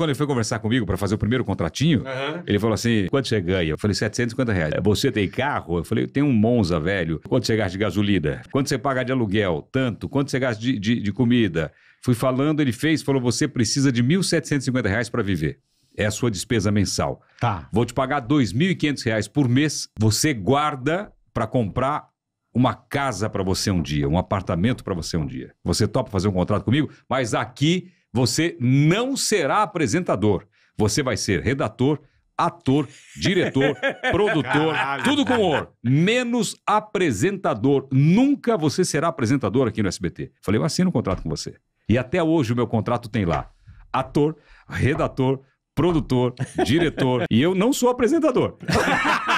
Quando ele foi conversar comigo para fazer o primeiro contratinho, uhum. ele falou assim: quanto você ganha? Eu falei: 750 reais. É, você tem carro? Eu falei: tem um Monza velho. Quanto você gasta de gasolina? Quanto você paga de aluguel? Tanto. Quanto você gasta de, de, de comida? Fui falando, ele fez, falou: você precisa de 1.750 reais para viver é a sua despesa mensal. Tá. Vou te pagar R$ 2.500 por mês. Você guarda para comprar uma casa para você um dia, um apartamento para você um dia. Você topa fazer um contrato comigo, mas aqui você não será apresentador. Você vai ser redator, ator, diretor, produtor, Caralho. tudo com or, menos apresentador. Nunca você será apresentador aqui no SBT. Falei, eu assino um contrato com você. E até hoje o meu contrato tem lá ator, redator, produtor, diretor. e eu não sou apresentador.